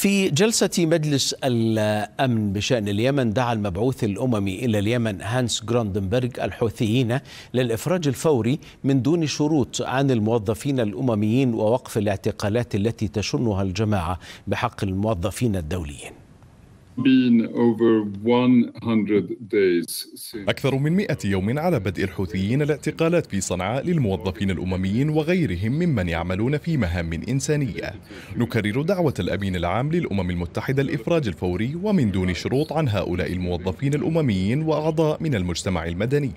في جلسة مجلس الأمن بشأن اليمن دعا المبعوث الأممي إلى اليمن هانس جراندنبرغ الحوثيين للإفراج الفوري من دون شروط عن الموظفين الأمميين ووقف الاعتقالات التي تشنها الجماعة بحق الموظفين الدوليين أكثر من 100 يوم على بدء الحوثيين الاعتقالات في صنعاء للموظفين الأمميين وغيرهم ممن يعملون في مهام إنسانية نكرر دعوة الأمين العام للأمم المتحدة الإفراج الفوري ومن دون شروط عن هؤلاء الموظفين الأمميين وأعضاء من المجتمع المدني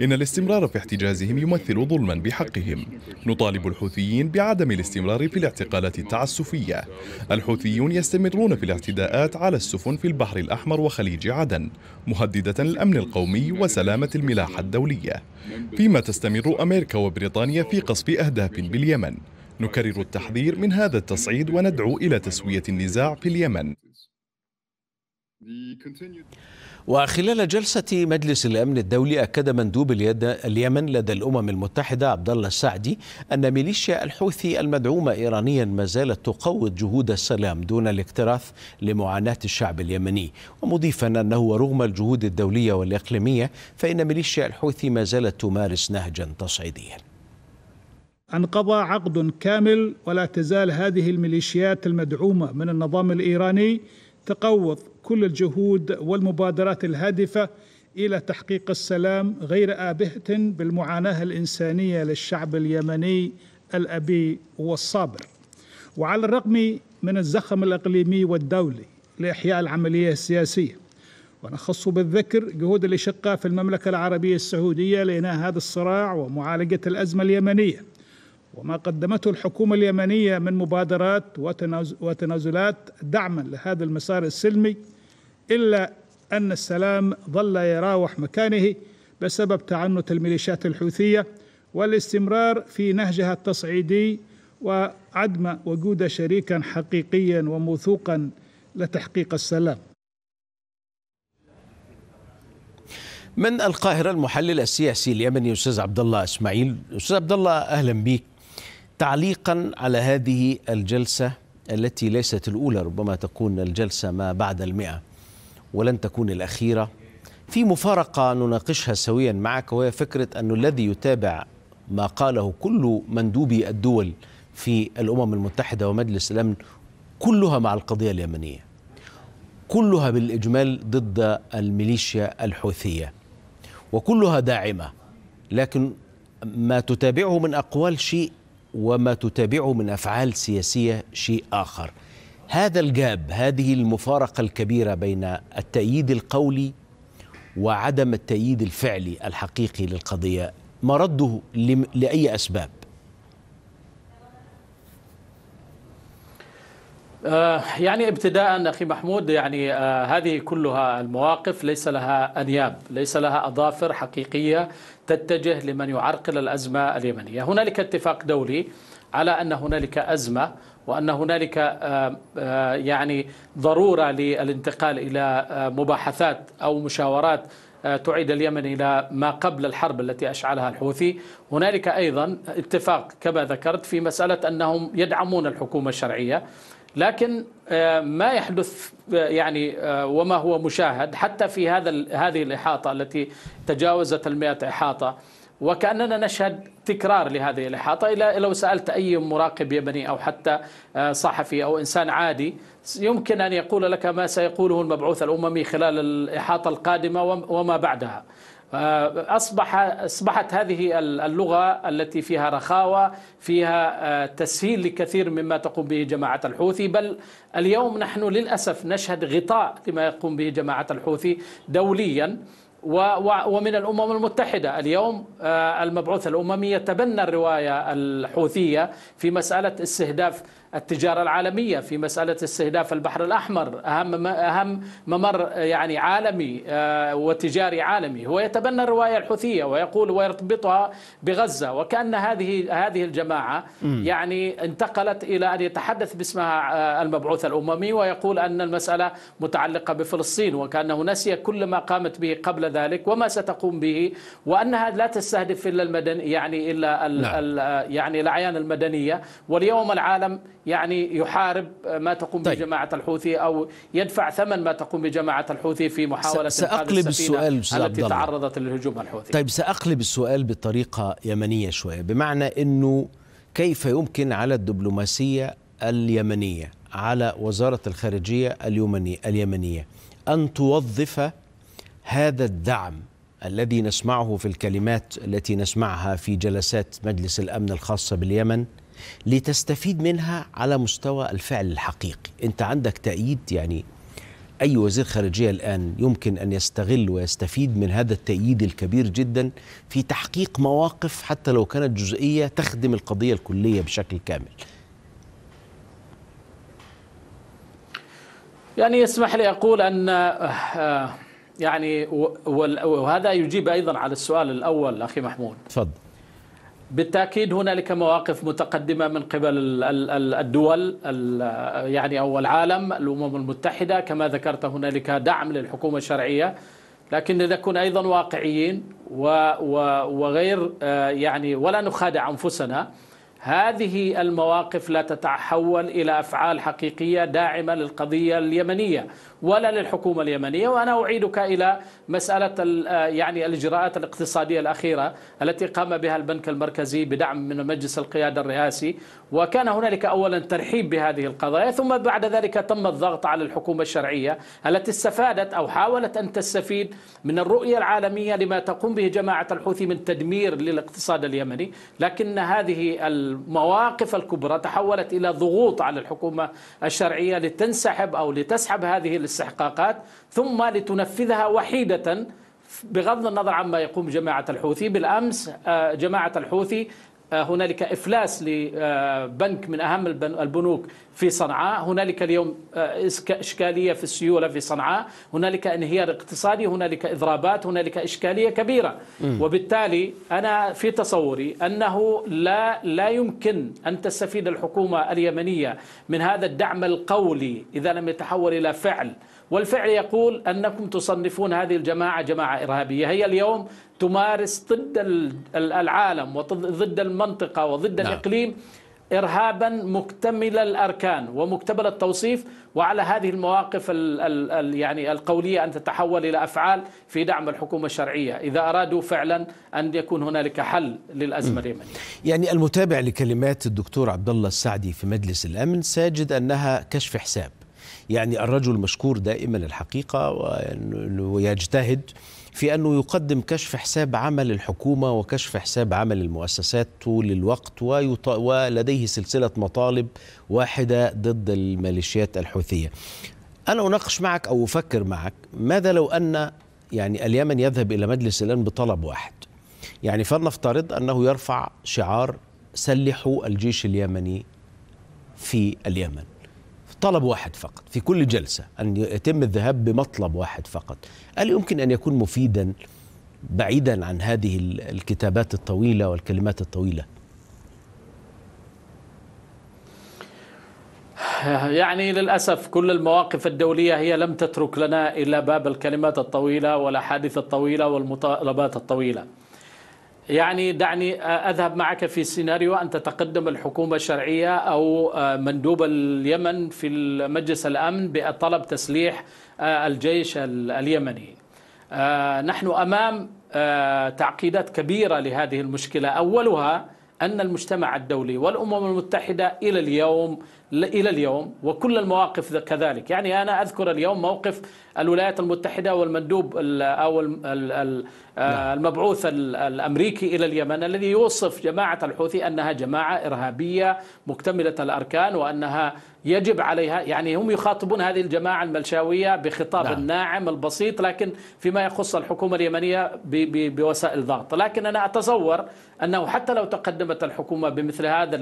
إن الاستمرار في احتجازهم يمثل ظلما بحقهم نطالب الحوثيين بعدم الاستمرار في الاعتقالات التعسفية الحوثيون يستمرون في الاعتداءات على السفن في البحر الأحمر وخليج عدن مهددة الأمن القومي وسلامة الملاحة الدولية فيما تستمر أمريكا وبريطانيا في قصف أهداف باليمن نكرر التحذير من هذا التصعيد وندعو إلى تسوية النزاع في اليمن وخلال جلسة مجلس الأمن الدولي أكد مندوب اليمن لدى الأمم المتحدة عبد الله السعدي أن ميليشيا الحوثي المدعومة إيرانيا ما زالت تقوض جهود السلام دون الاكتراث لمعاناة الشعب اليمني ومضيفا أنه رغم الجهود الدولية والإقليمية فإن ميليشيا الحوثي ما زالت تمارس نهجا تصعيديا انقضى عقد كامل ولا تزال هذه الميليشيات المدعومة من النظام الإيراني تقوض كل الجهود والمبادرات الهادفه الى تحقيق السلام غير ابهه بالمعاناه الانسانيه للشعب اليمني الابي والصابر. وعلى الرغم من الزخم الاقليمي والدولي لاحياء العمليه السياسيه ونخص بالذكر جهود الاشقاء في المملكه العربيه السعوديه لانهاء هذا الصراع ومعالجه الازمه اليمنيه وما قدمته الحكومه اليمنيه من مبادرات وتنازلات دعما لهذا المسار السلمي إلا أن السلام ظل يراوح مكانه بسبب تعنت الميليشيات الحوثية والاستمرار في نهجها التصعيدي وعدم وجود شريكا حقيقيا وموثوقا لتحقيق السلام من القاهرة المحلل السياسي اليمني أستاذ عبد الله إسماعيل أستاذ عبد الله أهلا بك تعليقا على هذه الجلسة التي ليست الأولى ربما تكون الجلسة ما بعد المئة ولن تكون الأخيرة في مفارقة نناقشها سويا معك وهي فكرة أن الذي يتابع ما قاله كل مندوبي الدول في الأمم المتحدة ومجلس الأمن كلها مع القضية اليمنية كلها بالإجمال ضد الميليشيا الحوثية وكلها داعمة لكن ما تتابعه من أقوال شيء وما تتابعه من أفعال سياسية شيء آخر هذا الجاب هذه المفارقه الكبيره بين التأييد القولي وعدم التأييد الفعلي الحقيقي للقضيه مرده لاي اسباب آه، يعني ابتداء اخي محمود يعني آه، هذه كلها المواقف ليس لها انياب، ليس لها اظافر حقيقيه تتجه لمن يعرقل الازمه اليمنيه، هنالك اتفاق دولي على ان هنالك ازمه وان هنالك آه، آه، يعني ضروره للانتقال الى آه، مباحثات او مشاورات تعيد اليمن الى ما قبل الحرب التي اشعلها الحوثي، هنالك ايضا اتفاق كما ذكرت في مساله انهم يدعمون الحكومه الشرعيه، لكن ما يحدث يعني وما هو مشاهد حتى في هذا هذه الاحاطه التي تجاوزت ال إحاطه وكأننا نشهد تكرار لهذه الإحاطة إلى لو سألت أي مراقب يمني أو حتى آه، صحفي أو إنسان عادي يمكن أن يقول لك ما سيقوله المبعوث الأممي خلال الإحاطة القادمة وما بعدها آه، أصبح أصبحت هذه اللغة التي فيها رخاوة فيها آه، تسهيل لكثير مما تقوم به جماعة الحوثي بل اليوم نحن للأسف نشهد غطاء لما يقوم به جماعة الحوثي دوليا ومن الأمم المتحدة اليوم آه، المبعوث الأممي يتبنى الرواية الحوثية في مسألة استهداف التجارة العالمية في مسألة استهداف البحر الأحمر أهم أهم ممر يعني عالمي آه، وتجاري عالمي هو يتبنى الرواية الحوثية ويقول ويرتبطها بغزة وكأن هذه هذه الجماعة يعني انتقلت إلى أن يتحدث باسمها آه، المبعوث الأممي ويقول أن المسألة متعلقة بفلسطين وكأنه نسي كل ما قامت به قبل ذلك وما ستقوم به وأنها لا تستهدف إلا المدن يعني إلا ال نعم. ال آه، يعني الأعيان المدنية واليوم العالم يعني يحارب ما تقوم طيب. جماعة الحوثي أو يدفع ثمن ما تقوم بجماعة الحوثي في محاولة سأقلب السؤال التي تعرضت للهجوم الحوثي طيب سأقلب السؤال بطريقة يمنية شوية بمعنى أنه كيف يمكن على الدبلوماسية اليمنية على وزارة الخارجية اليمنية أن توظف هذا الدعم الذي نسمعه في الكلمات التي نسمعها في جلسات مجلس الأمن الخاصة باليمن لتستفيد منها على مستوى الفعل الحقيقي انت عندك تأييد يعني أي وزير خارجية الآن يمكن أن يستغل ويستفيد من هذا التأييد الكبير جدا في تحقيق مواقف حتى لو كانت جزئية تخدم القضية الكلية بشكل كامل يعني يسمح لي أقول أن آه، يعني وهذا يجيب أيضا على السؤال الأول أخي محمود تفضل بالتاكيد هنالك مواقف متقدمه من قبل الدول يعني او العالم الامم المتحده كما ذكرت هنالك دعم للحكومه الشرعيه لكن نكون ايضا واقعيين وغير آه، يعني ولا نخادع انفسنا هذه المواقف لا تتحول إلى أفعال حقيقية داعمة للقضية اليمنية ولا للحكومة اليمنية وأنا أعيدك إلى مسألة آه، يعني الإجراءات الاقتصادية الأخيرة التي قام بها البنك المركزي بدعم من مجلس القيادة الرئاسي وكان هنالك أولا ترحيب بهذه القضايا ثم بعد ذلك تم الضغط على الحكومة الشرعية التي استفادت أو حاولت أن تستفيد من الرؤية العالمية لما تقوم به جماعة الحوثي من تدمير للاقتصاد اليمني لكن هذه ال المواقف الكبرى تحولت إلى ضغوط على الحكومة الشرعية لتنسحب أو لتسحب هذه الاستحقاقات ثم لتنفذها وحيدة بغض النظر عما يقوم جماعة الحوثي بالأمس آه، جماعة الحوثي آه، هنالك افلاس لبنك من اهم البنوك في صنعاء، هنالك اليوم آه، اشكاليه في السيوله في صنعاء، هنالك انهيار اقتصادي، هنالك اضرابات، هنالك اشكاليه كبيره، وبالتالي انا في تصوري انه لا لا يمكن ان تستفيد الحكومه اليمنيه من هذا الدعم القولي اذا لم يتحول الى فعل والفعل يقول أنكم تصنفون هذه الجماعة جماعة إرهابية هي اليوم تمارس ضد العالم وضد المنطقة وضد نعم. الإقليم إرهابا مكتمل الأركان ومكتمل التوصيف وعلى هذه المواقف الـ الـ يعني القولية أن تتحول إلى أفعال في دعم الحكومة الشرعية إذا أرادوا فعلا أن يكون هنالك حل للأزمة اليمنية يعني المتابع لكلمات الدكتور عبد الله السعدي في مجلس الأمن سيجد أنها كشف حساب يعني الرجل مشكور دائما الحقيقة ويجتهد في أنه يقدم كشف حساب عمل الحكومة وكشف حساب عمل المؤسسات طول الوقت ويط... ولديه سلسلة مطالب واحدة ضد الميليشيات الحوثية أنا أناقش معك أو أفكر معك ماذا لو أن يعني اليمن يذهب إلى مجلس الأمن بطلب واحد يعني فلنفترض أنه يرفع شعار سلحوا الجيش اليمني في اليمن طلب واحد فقط في كل جلسة أن يتم الذهاب بمطلب واحد فقط هل يمكن أن يكون مفيدا بعيدا عن هذه الكتابات الطويلة والكلمات الطويلة يعني للأسف كل المواقف الدولية هي لم تترك لنا إلا باب الكلمات الطويلة والأحاديث الطويلة والمطالبات الطويلة يعني دعني أذهب معك في سيناريو أن تتقدم الحكومة الشرعية أو آه، مندوب اليمن في مجلس الأمن بطلب تسليح آه، الجيش اليمني آه، نحن أمام تعقيدات كبيرة لهذه المشكلة أولها أن المجتمع الدولي والأمم المتحدة إلى اليوم إلى اليوم وكل المواقف كذلك يعني أنا أذكر اليوم موقف الولايات المتحدة والمندوب أو آه، نعم. المبعوث الأمريكي إلى اليمن الذي يوصف جماعة الحوثي أنها جماعة إرهابية مكتملة الأركان وأنها يجب عليها يعني هم يخاطبون هذه الجماعة الملشاوية بخطاب لا. نعم. الناعم البسيط لكن فيما يخص الحكومة اليمنية بوسائل ضغط لكن أنا أتصور أنه حتى لو تقدمت الحكومة بمثل هذا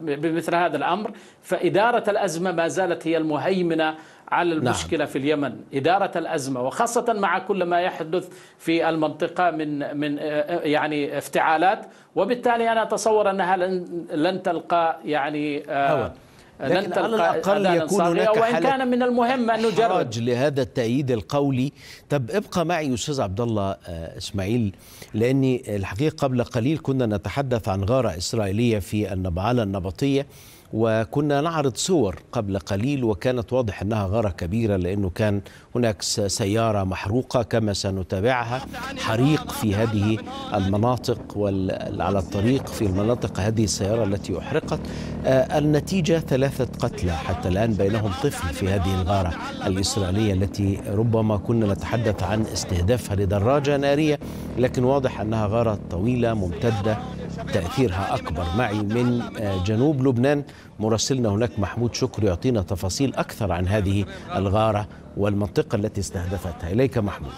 بمثل هذا الأمر فإدارة الأزمة ما زالت هي المهيمنة على نعم. المشكلة نعم. في اليمن إدارة الأزمة وخاصة مع كل ما يحدث في المنطقة من من آه، يعني افتعالات وبالتالي أنا أتصور أنها لن لن تلقى يعني آه، هو. لكن لن تلقى على الأقل يكون هناك وإن كان من المهم أن نجرب لهذا التأييد القولي طب ابقى معي أستاذ عبد الله آه، إسماعيل لأني الحقيقة قبل قليل كنا نتحدث عن غارة إسرائيلية في النبعالة النبطية وكنا نعرض صور قبل قليل وكانت واضح انها غاره كبيره لانه كان هناك سياره محروقه كما سنتابعها حريق في هذه المناطق وعلى الطريق في المناطق هذه السياره التي احرقت آه، النتيجه ثلاثه قتلى حتى الان بينهم طفل في هذه الغاره الاسرائيليه التي ربما كنا نتحدث عن استهدافها لدراجه ناريه لكن واضح انها غاره طويله ممتده تأثيرها أكبر معي من آه، جنوب لبنان مراسلنا هناك محمود شكر يعطينا تفاصيل أكثر عن هذه الغارة والمنطقة التي استهدفتها إليك محمود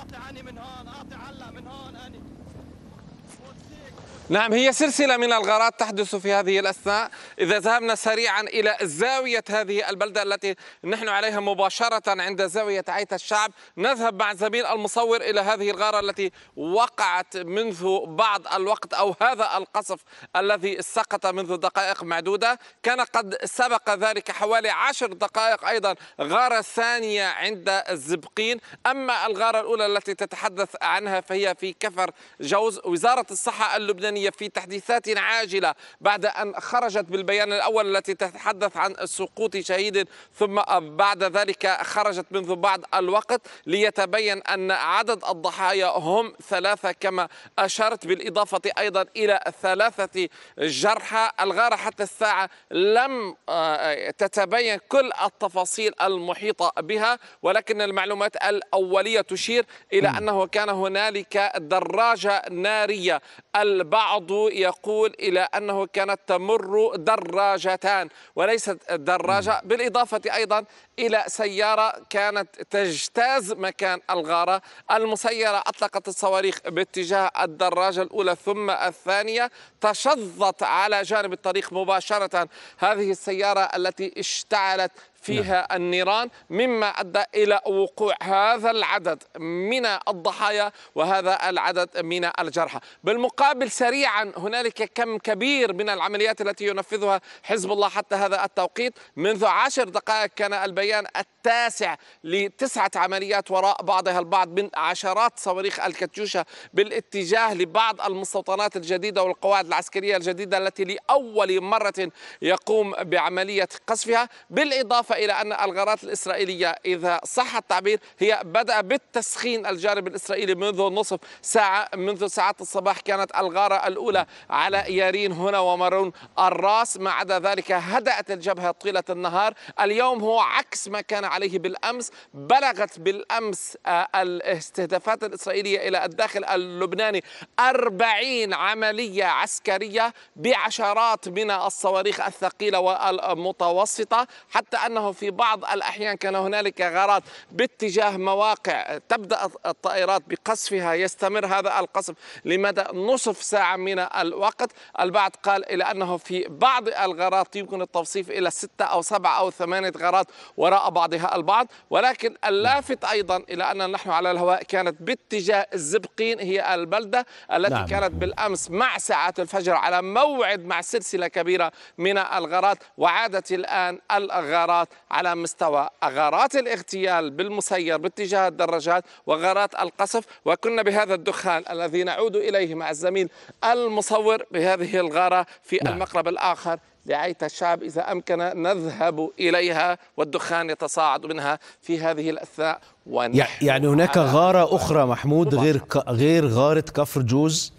نعم هي سلسلة من الغارات تحدث في هذه الأثناء إذا ذهبنا سريعا إلى زاوية هذه البلدة التي نحن عليها مباشرة عند زاوية عيت الشعب نذهب مع زميل المصور إلى هذه الغارة التي وقعت منذ بعض الوقت أو هذا القصف الذي سقط منذ دقائق معدودة كان قد سبق ذلك حوالي عشر دقائق أيضا غارة ثانية عند الزبقين أما الغارة الأولى التي تتحدث عنها فهي في كفر جوز وزارة الصحة اللبنانية البرلمانية في تحديثات عاجلة بعد أن خرجت بالبيان الأول التي تتحدث عن سقوط شهيد ثم بعد ذلك خرجت منذ بعض الوقت ليتبين أن عدد الضحايا هم ثلاثة كما أشرت بالإضافة أيضا إلى ثلاثة جرحى الغارة حتى الساعة لم آه، تتبين كل التفاصيل المحيطة بها ولكن المعلومات الأولية تشير إلى أنه كان هنالك دراجة نارية البعض البعض يقول إلى أنه كانت تمر دراجتان وليست دراجة بالإضافة أيضا إلى سيارة كانت تجتاز مكان الغارة المسيرة أطلقت الصواريخ باتجاه الدراجة الأولى ثم الثانية تشظت على جانب الطريق مباشرة هذه السيارة التي اشتعلت فيها نعم. النيران مما أدى إلى وقوع هذا العدد من الضحايا وهذا العدد من الجرحى بالمقابل سريعا هنالك كم كبير من العمليات التي ينفذها حزب الله حتى هذا التوقيت منذ عشر دقائق كان البيان التاسع لتسعة عمليات وراء بعضها البعض من عشرات صواريخ الكاتيوشا بالاتجاه لبعض المستوطنات الجديدة والقواعد العسكرية الجديدة التي لأول مرة يقوم بعملية قصفها بالإضافة إلى أن الغارات الإسرائيلية إذا صح التعبير هي بدأ بالتسخين الجانب الإسرائيلي منذ نصف ساعة منذ ساعات الصباح كانت الغارة الأولى على يارين هنا ومارون الراس ما عدا ذلك هدأت الجبهة طيلة النهار اليوم هو عكس ما كان عليه بالأمس بلغت بالأمس آه، الاستهدافات الإسرائيلية إلى الداخل اللبناني أربعين عملية عسكرية بعشرات من الصواريخ الثقيلة والمتوسطة حتى أنه أنه في بعض الأحيان كان هنالك غارات باتجاه مواقع تبدأ الطائرات بقصفها يستمر هذا القصف لمدى نصف ساعة من الوقت البعض قال إلى أنه في بعض الغارات يمكن التوصيف إلى ستة أو سبعة أو ثمانية غارات وراء بعضها البعض ولكن اللافت أيضا إلى أن نحن على الهواء كانت باتجاه الزبقين هي البلدة التي نعم. كانت بالأمس مع ساعات الفجر على موعد مع سلسلة كبيرة من الغارات وعادت الآن الغارات على مستوى غارات الاغتيال بالمسير باتجاه الدراجات وغارات القصف وكنا بهذا الدخان الذي نعود إليه مع الزميل المصور بهذه الغارة في نعم. المقرب الآخر لعيت الشعب إذا أمكن نذهب إليها والدخان يتصاعد منها في هذه الأثناء ونحن يعني هناك غارة أخرى محمود غير غير غارة كفر جوز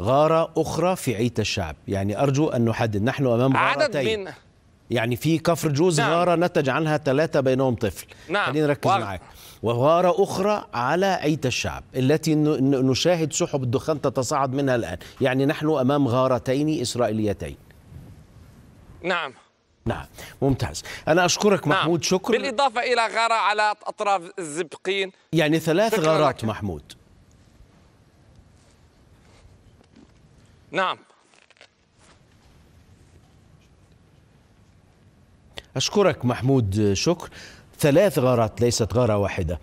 غارة أخرى في عيت الشعب يعني أرجو أن نحدد نحن أمام غارتين عدد من يعني في كفر جوز نعم. غارة نتج عنها ثلاثة بينهم طفل نعم خلينا نركز وارد. معاك وغارة أخرى على أيت الشعب التي نشاهد سحب الدخان تتصاعد منها الآن يعني نحن أمام غارتين إسرائيليتين نعم نعم ممتاز أنا أشكرك نعم. محمود شكرا بالإضافة إلى غارة على أطراف الزبقين يعني ثلاث غارات لك. محمود نعم أشكرك محمود شكر ثلاث غارات ليست غارة واحدة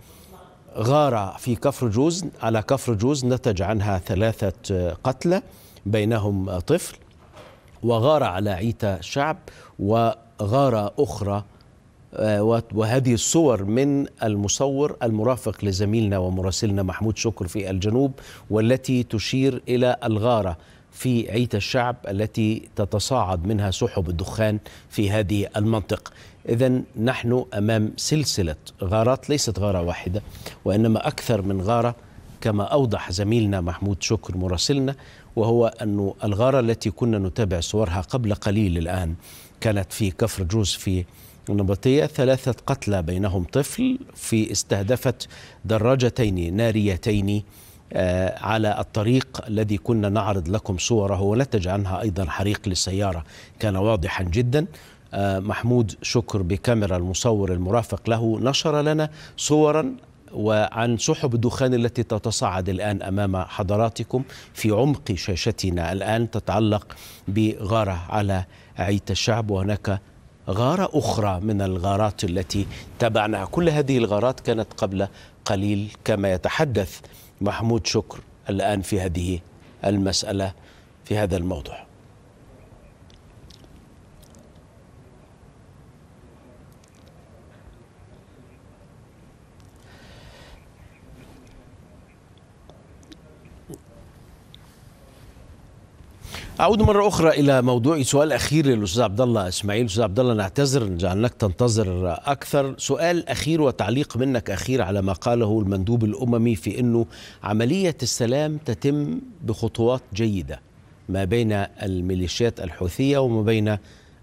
غارة في كفر جوز على كفر جوز نتج عنها ثلاثة قتلى بينهم طفل وغارة على عيتا شعب وغارة أخرى آه، وهذه الصور من المصور المرافق لزميلنا ومراسلنا محمود شكر في الجنوب والتي تشير إلى الغارة في عيت الشعب التي تتصاعد منها سحب الدخان في هذه المنطقة إذا نحن أمام سلسلة غارات ليست غارة واحدة وإنما أكثر من غارة كما أوضح زميلنا محمود شكر مراسلنا وهو أن الغارة التي كنا نتابع صورها قبل قليل الآن كانت في كفر جوز في النبطية ثلاثة قتلى بينهم طفل في استهدفت دراجتين ناريتين آه، على الطريق الذي كنا نعرض لكم صوره ونتج عنها أيضا حريق للسيارة كان واضحا جدا آه، محمود شكر بكاميرا المصور المرافق له نشر لنا صورا وعن سحب الدخان التي تتصاعد الآن أمام حضراتكم في عمق شاشتنا الآن تتعلق بغارة على عيت الشعب وهناك غارة أخرى من الغارات التي تبعناها كل هذه الغارات كانت قبل قليل كما يتحدث محمود شكر الآن في هذه المسألة في هذا الموضوع اعود مره اخرى الى موضوع سؤال اخير للاستاذ عبد الله اسماعيل استاذ عبد الله نعتذر جعلناك تنتظر اكثر سؤال اخير وتعليق منك اخير على ما قاله المندوب الاممي في انه عمليه السلام تتم بخطوات جيده ما بين الميليشيات الحوثيه وما بين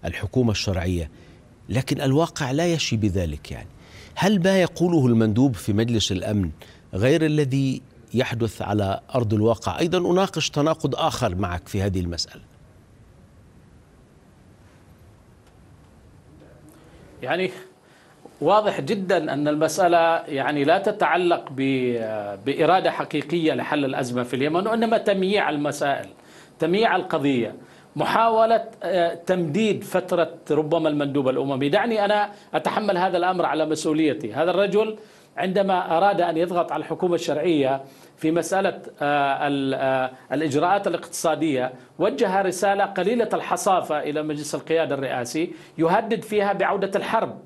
الحكومه الشرعيه لكن الواقع لا يشي بذلك يعني هل ما يقوله المندوب في مجلس الامن غير الذي يحدث على ارض الواقع ايضا اناقش تناقض اخر معك في هذه المساله يعني واضح جدا ان المساله يعني لا تتعلق باراده حقيقيه لحل الازمه في اليمن وانما تمييع المسائل تمييع القضيه محاولة آه، تمديد فترة ربما المندوب الأممي دعني أنا أتحمل هذا الأمر على مسؤوليتي هذا الرجل عندما أراد أن يضغط على الحكومة الشرعية في مسألة آه، آه، الإجراءات الاقتصادية وجه رسالة قليلة الحصافة إلى مجلس القيادة الرئاسي يهدد فيها بعودة الحرب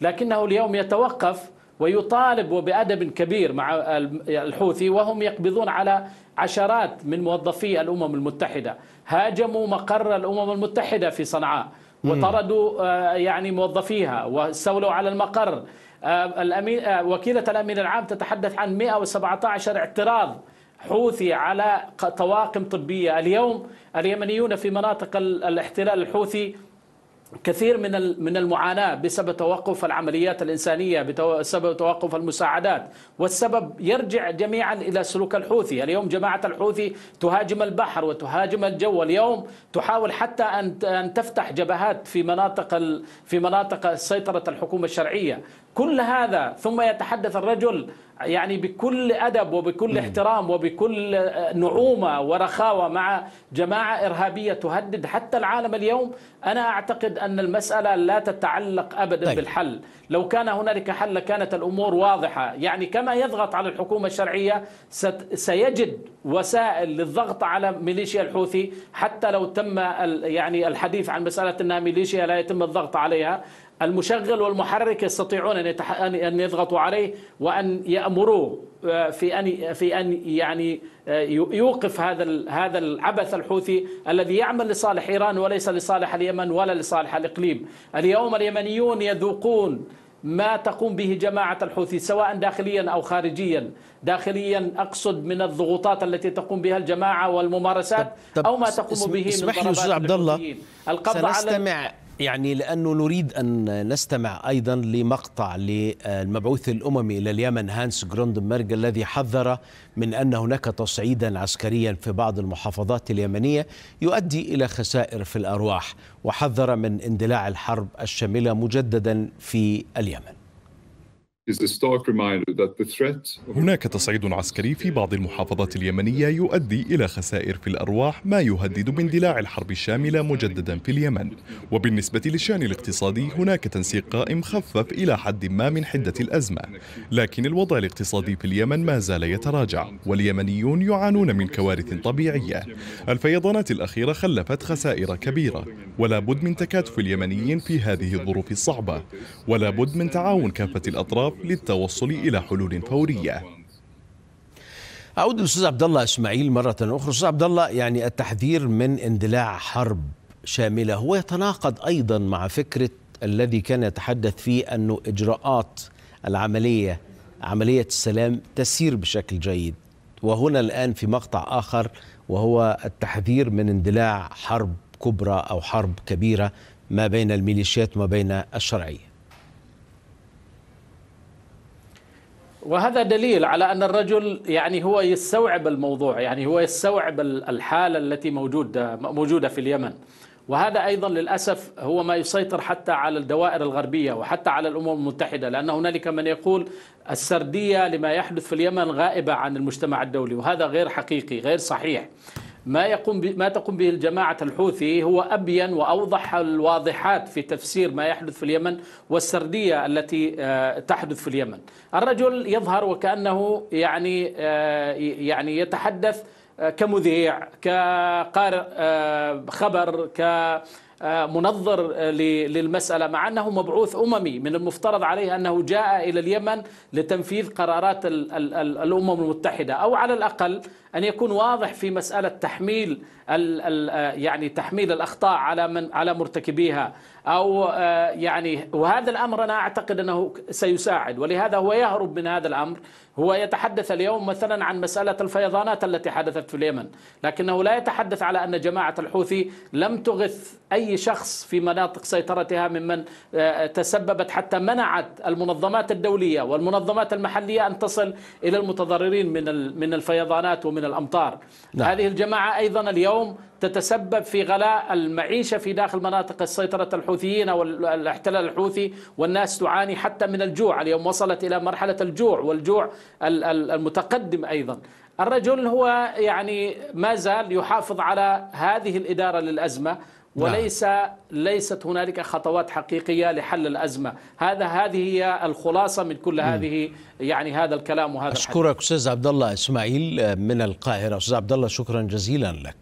لكنه اليوم يتوقف ويطالب وبأدب كبير مع الحوثي وهم يقبضون على عشرات من موظفي الأمم المتحدة هاجموا مقر الأمم المتحدة في صنعاء وطردوا آه، يعني موظفيها واستولوا على المقر آه، الأمين آه، وكيلة الأمين العام تتحدث عن 117 اعتراض حوثي على طواقم طبية اليوم اليمنيون في مناطق الاحتلال الحوثي كثير من من المعاناه بسبب توقف العمليات الانسانيه بسبب توقف المساعدات والسبب يرجع جميعا الى سلوك الحوثي، اليوم جماعه الحوثي تهاجم البحر وتهاجم الجو، اليوم تحاول حتى ان ان تفتح جبهات في مناطق في مناطق سيطره الحكومه الشرعيه، كل هذا ثم يتحدث الرجل يعني بكل أدب وبكل احترام وبكل آه، نعومة ورخاوة مع جماعة إرهابية تهدد حتى العالم اليوم أنا أعتقد أن المسألة لا تتعلق أبدا طيب. بالحل لو كان هنالك حل لكانت الأمور واضحة يعني كما يضغط على الحكومة الشرعية سيجد وسائل للضغط على ميليشيا الحوثي حتى لو تم يعني الحديث عن مسألة أنها ميليشيا لا يتم الضغط عليها المشغل والمحرك يستطيعون ان ان يضغطوا عليه وان يامروه آه، في ان في ان يعني آه، يوقف هذا هذا العبث الحوثي الذي يعمل لصالح ايران وليس لصالح اليمن ولا لصالح الاقليم. اليوم اليمنيون يذوقون ما تقوم به جماعة الحوثي سواء داخليا أو خارجيا داخليا أقصد من الضغوطات التي تقوم بها الجماعة والممارسات طب طب أو ما تقوم به من ضربات عبد الله القبض سنستمع على يعني لأنه نريد أن نستمع أيضا لمقطع للمبعوث الأممي إلى اليمن هانس جروندنبرغ الذي حذر من أن هناك تصعيدا عسكريا في بعض المحافظات اليمنية يؤدي إلى خسائر في الأرواح وحذر من اندلاع الحرب الشاملة مجددا في اليمن هناك تصعيد عسكري في بعض المحافظات اليمنية يؤدي إلى خسائر في الأرواح ما يهدد باندلاع الحرب الشاملة مجددا في اليمن وبالنسبة للشأن الاقتصادي هناك تنسيق قائم خفف إلى حد ما من حدة الأزمة لكن الوضع الاقتصادي في اليمن ما زال يتراجع واليمنيون يعانون من كوارث طبيعية الفيضانات الأخيرة خلفت خسائر كبيرة ولا بد من تكاتف اليمنيين في هذه الظروف الصعبة ولا بد من تعاون كافة الأطراف الطرف للتوصل إلى حلول فورية أعود للأستاذ عبد الله إسماعيل مرة أخرى أستاذ عبد الله يعني التحذير من اندلاع حرب شاملة هو يتناقض أيضا مع فكرة الذي كان يتحدث فيه أنه إجراءات العملية عملية السلام تسير بشكل جيد وهنا الآن في مقطع آخر وهو التحذير من اندلاع حرب كبرى أو حرب كبيرة ما بين الميليشيات وما بين الشرعيه وهذا دليل على ان الرجل يعني هو يستوعب الموضوع يعني هو يستوعب الحاله التي موجوده موجوده في اليمن وهذا ايضا للاسف هو ما يسيطر حتى على الدوائر الغربيه وحتى على الامم المتحده لان هنالك من يقول السرديه لما يحدث في اليمن غائبه عن المجتمع الدولي وهذا غير حقيقي غير صحيح ما يقوم ما تقوم به الجماعه الحوثي هو ابين واوضح الواضحات في تفسير ما يحدث في اليمن والسرديه التي آه، تحدث في اليمن. الرجل يظهر وكانه يعني آه، يعني يتحدث آه، كمذيع كقارئ خبر ك آه، منظر آه، للمسألة مع أنه مبعوث أممي من المفترض عليه أنه جاء إلى اليمن لتنفيذ قرارات الأمم المتحدة أو على الأقل أن يكون واضح في مسألة تحميل آه، يعني تحميل الأخطاء على من على مرتكبيها أو يعني وهذا الأمر أنا أعتقد أنه سيساعد ولهذا هو يهرب من هذا الأمر هو يتحدث اليوم مثلا عن مسألة الفيضانات التي حدثت في اليمن لكنه لا يتحدث على أن جماعة الحوثي لم تغث أي شخص في مناطق سيطرتها ممن آه، تسببت حتى منعت المنظمات الدولية والمنظمات المحلية أن تصل إلى المتضررين من من الفيضانات ومن الأمطار نعم. هذه الجماعة أيضا اليوم تتسبب في غلاء المعيشة في داخل مناطق سيطرة الحوثيين والاحتلال الحوثي والناس تعاني حتى من الجوع اليوم وصلت إلى مرحلة الجوع والجوع المتقدم أيضا الرجل هو يعني ما زال يحافظ على هذه الإدارة للأزمة نعم. وليس ليست هنالك خطوات حقيقيه لحل الازمه، هذا هذه هي الخلاصه من كل هذه يعني هذا الكلام وهذا اشكرك استاذ عبد الله اسماعيل آه، من القاهره، استاذ عبد الله شكرا جزيلا لك.